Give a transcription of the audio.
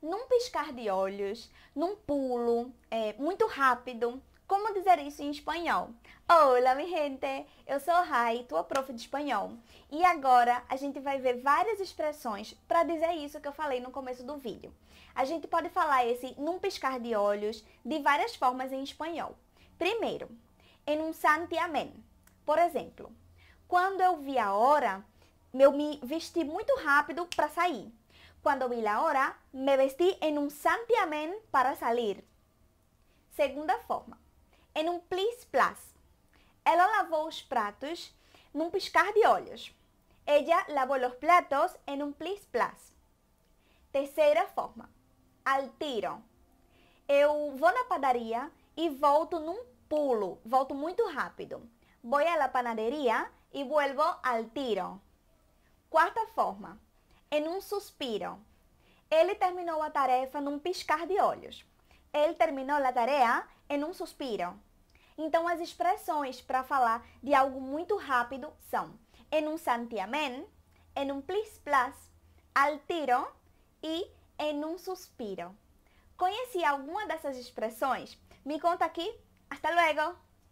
num piscar de olhos, num pulo, é, muito rápido. Como dizer isso em espanhol? Olá, mi gente! Eu sou Rai, tua prof de espanhol. E agora a gente vai ver várias expressões para dizer isso que eu falei no começo do vídeo. A gente pode falar esse num piscar de olhos de várias formas em espanhol. Primeiro, en un santiamén. Por exemplo, quando eu vi a hora, eu me vesti muito rápido para sair. Cuando vi la hora, me vestí en un santiamén para salir. Segunda forma, em um plis plas. Ela lavou os pratos num piscar de olhos. Ella lavou os platos em um plis plas. Terceira forma, al tiro. Eu vou na padaria e volto num pulo, volto muito rápido. Voy a la panadería e vuelvo al tiro. Quarta forma, em um suspiro. Ele terminou a tarefa num piscar de olhos. Ele terminou a tarefa em um suspiro. Então, as expressões para falar de algo muito rápido são em um santiamén, em um plis-plas, al tiro e em um suspiro. Conheci alguma dessas expressões? Me conta aqui. Hasta luego!